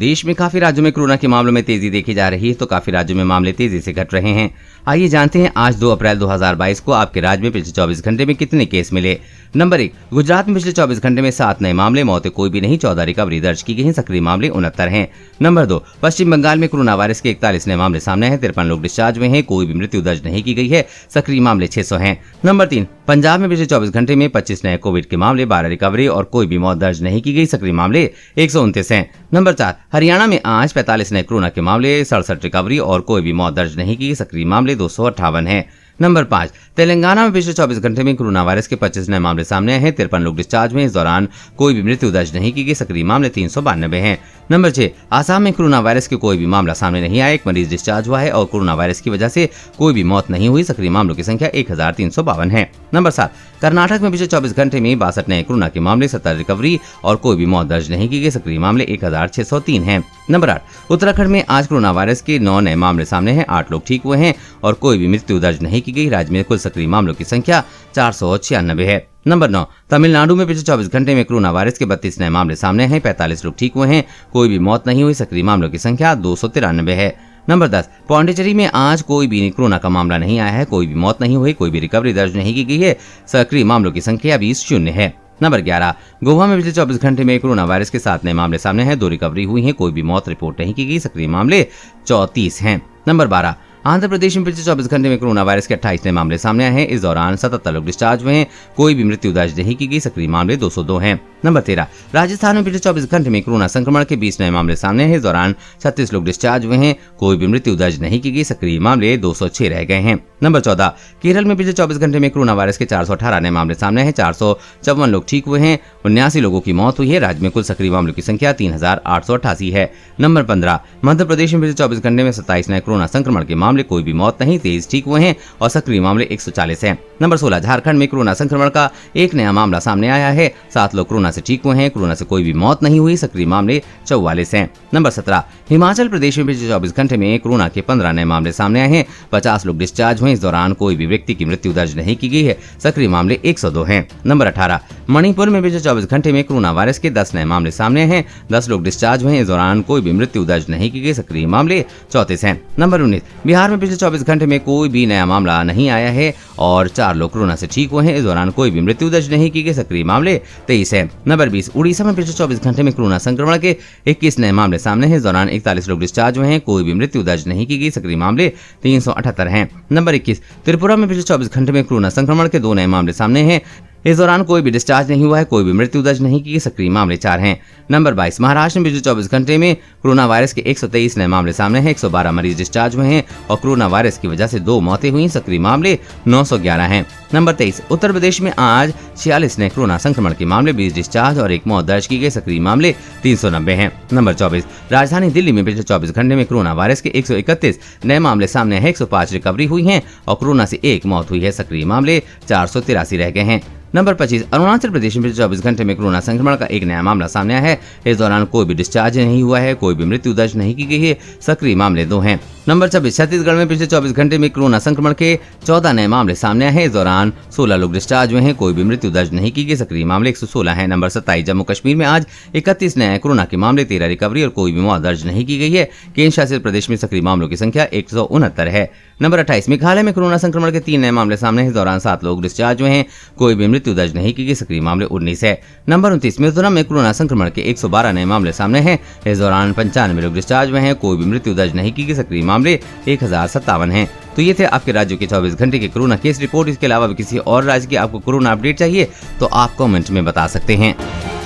देश में काफी राज्यों में कोरोना के मामलों में तेजी देखी जा रही है तो काफी राज्यों में मामले तेजी से घट रहे हैं आइए जानते हैं आज 2 अप्रैल 2022 को आपके राज्य में पिछले 24 घंटे में कितने केस मिले नंबर एक गुजरात में पिछले 24 घंटे में सात नए मामले मौतें कोई भी नहीं चौदह रिकवरी दर्ज की गई है सक्रिय मामले उनहत्तर हैं नंबर दो पश्चिम बंगाल में कोरोना वायरस के इकतालीस नए मामले सामने हैं तिरपन लोग डिस्चार्ज हुए हैं कोई भी मृत्यु दर्ज नहीं की गई है सक्रिय मामले छह है नंबर तीन पंजाब में पिछले चौबीस घंटे में पच्चीस नए कोविड के मामले बारह रिकवरी और कोई भी मौत दर्ज नहीं की गई सक्रिय मामले एक है नंबर चार हरियाणा में आज पैंतालीस नए कोरोना के मामले सड़सठ रिकवरी और कोई भी मौत दर्ज नहीं की गई सक्रिय मामले मामले दो है नंबर पाँच तेलंगाना में पिछले 24 घंटे में कोरोना वायरस के 25 नए मामले सामने आए हैं तिरपन लोग डिस्चार्ज में इस दौरान कोई भी मृत्यु दर्ज नहीं की गई सक्रिय मामले तीन सौ बानबे है नंबर छह आसाम में कोरोना वायरस के कोई भी मामला सामने नहीं आया एक मरीज डिस्चार्ज हुआ है और कोरोना वायरस की वजह से कोई भी मौत नहीं हुई सक्रिय मामलों की संख्या एक है नंबर सात कर्नाटक में पिछले 24 घंटे में बासठ नए कोरोना के मामले सत्तर रिकवरी और कोई भी मौत दर्ज नहीं की गई सक्रिय मामले एक है नंबर आठ उत्तराखंड में आज कोरोना वायरस के नौ नए मामले सामने हैं आठ लोग ठीक हुए हैं और कोई भी मृत्यु दर्ज नहीं की गई राज्य में कुल सक्रिय मामलों की संख्या चार सौ छियानबे है नंबर नौ तमिलनाडु में पिछले 24 घंटे में कोरोना वायरस के 32 नए मामले सामने हैं 45 लोग ठीक हुए हैं कोई भी मौत नहीं हुई सक्रिय मामलों की संख्या दो है नंबर दस पाण्डिचेरी में आज कोई भी कोरोना का मामला नहीं आया है कोई भी मौत नहीं हुई कोई भी रिकवरी दर्ज नहीं की गई है सक्रिय मामलों की संख्या अभी शून्य है नंबर ग्यारह गोवा में पिछले चौबीस घंटे में कोरोना वायरस के सात नए मामले सामने हैं दो रिकवरी हुई है कोई भी मौत रिपोर्ट नहीं की गई सक्रिय मामले चौतीस हैं नंबर बारह आंध्र प्रदेश में पिछले चौबीस घंटे में कोरोना वायरस के अट्ठाईस नए मामले सामने आए हैं इस दौरान सतहत्तर लोग डिस्चार्ज हुए हैं कोई भी मृत्यु दर्ज नहीं की गई सक्रिय मामले 202 हैं नंबर तेरह राजस्थान में पिछले चौबीस घंटे में कोरोना संक्रमण के बीस नए मामले सामने हैं इस दौरान छत्तीस लोग डिस्चार्ज हुए हैं कोई भी मृत्यु दर्ज नहीं की गई सक्रिय मामले छह रह गए हैं नंबर चौदह केरल में पिछले चौबीस घंटे में कोरोना वायरस के चार नए मामले सामने हैं चार सौ चौवन लोग ठीक हुए हैं उन्यासी लोगों की मौत हुई है राज्य में कुल सक्रिय मामलों की संख्या तीन है नंबर पंद्रह मध्य प्रदेश में पिछले चौबीस घंटे में सत्ताईस नए कोरोना संक्रमण के मामले मामले कोई भी मौत नहीं तेईस ठीक हुए हैं और सक्रिय मामले 140 है नंबर सोलह झारखंड में कोरोना संक्रमण का एक नया मामला सामने आया है सात लोग कोरोना से ठीक हुए हैं कोरोना से कोई भी मौत नहीं हुई सक्रिय मामले चौवालीस है नंबर सत्रह हिमाचल प्रदेश में पिछले चौबीस घंटे में कोरोना के पंद्रह नए मामले सामने आए हैं पचास लोग डिस्चार्ज हुए इस दौरान कोई भी व्यक्ति की मृत्यु दर्ज नहीं की गई है सक्रिय मामले एक सौ दो है नंबर अठारह मणिपुर में पिछले चौबीस घंटे में कोरोना वायरस के दस नए मामले सामने आए हैं दस लोग डिस्चार्ज हुए इस दौरान कोई भी मृत्यु दर्ज नहीं की गई सक्रिय मामले चौतीस है नंबर उन्नीस बिहार बिहार में पिछले 24 घंटे में कोई भी नया मामला नहीं आया है और चार लोग कोरोना से ठीक हुए हैं इस दौरान कोई भी मृत्यु दर्ज नहीं की गई सक्रिय मामले तेईस है नंबर बीस उड़ीसा में पिछले चौबीस घंटे में कोरोना संक्रमण के इक्कीस नए मामले सामने हैं इस दौरान इकतालीस लोग डिस्चार्ज हुए हैं कोई भी मृत्यु दर्ज नहीं की गई सक्रिय मामले तीन हैं नंबर इक्कीस त्रिपुरा में पिछले चौबीस घंटे में कोरोना संक्रमण के दो नए मामले सामने हैं इस दौरान कोई भी डिस्चार्ज नहीं हुआ है कोई भी मृत्यु दर्ज नहीं की सक्रिय मामले चार हैं नंबर 22 महाराष्ट्र में पिछले 24 घंटे में कोरोना वायरस के एक नए मामले सामने हैं 112 मरीज डिस्चार्ज हुए हैं और कोरोना वायरस की वजह से दो मौतें हुई सक्रिय मामले 911 हैं नंबर तेईस उत्तर प्रदेश में आज छियालीस नए कोरोना संक्रमण के मामले बीस डिस्चार्ज और एक मौत दर्ज की गई सक्रिय मामले तीन सौ नब्बे है नंबर चौबीस राजधानी दिल्ली में पिछले चौबीस घंटे में कोरोना वायरस के एक सौ इकतीस नए मामले सामने हैं एक सौ पाँच रिकवरी हुई है और कोरोना से एक मौत हुई है सक्रिय मामले चार सौ तिरासी रह गए हैं नंबर पच्चीस अरुणाचल प्रदेश में चौबीस घंटे में कोरोना संक्रमण का एक नया मामला सामने आया है इस दौरान कोई भी डिस्चार्ज नहीं हुआ है कोई भी मृत्यु दर्ज नहीं की गई है सक्रिय मामले दो हैं नंबर छब्बीस छत्तीसगढ़ में पिछले 24 घंटे में कोरोना संक्रमण के 14 नए मामले सामने आए हैं इस दौरान 16 लोग डिस्चार्ज हुए हैं कोई भी मृत्यु दर्ज नहीं की गई सक्रिय मामले 116 हैं नंबर सत्ताईस जम्मू कश्मीर में आज 31 नए कोरोना के मामले तेरह रिकवरी और कोई भी मौत दर्ज नहीं की गई है केंद्र शासित प्रदेश में सक्रिय मामलों की संख्या एक है नंबर अट्ठाईस मेघालय में कोरोना संक्रमण के तीन नए मामले सामने इस दौरान सात लोग डिस्चार्ज हुए हैं कोई भी मृत्यु दर्ज नहीं की सक्रिय मामले उन्नीस है नंबर उन्तीस मिजोरम में कोरोना संक्रमण के एक नए मामले सामने हैं इस दौरान पंचानवे लोग डिस्चार्ज हुए हैं कोई भी मृत्यु दर्ज नहीं की गई सक्रिय मामले एक हैं तो ये थे आपके राज्यों के 24 घंटे के कोरोना केस रिपोर्ट इसके अलावा किसी और राज्य की आपको कोरोना अपडेट चाहिए तो आप कमेंट में बता सकते हैं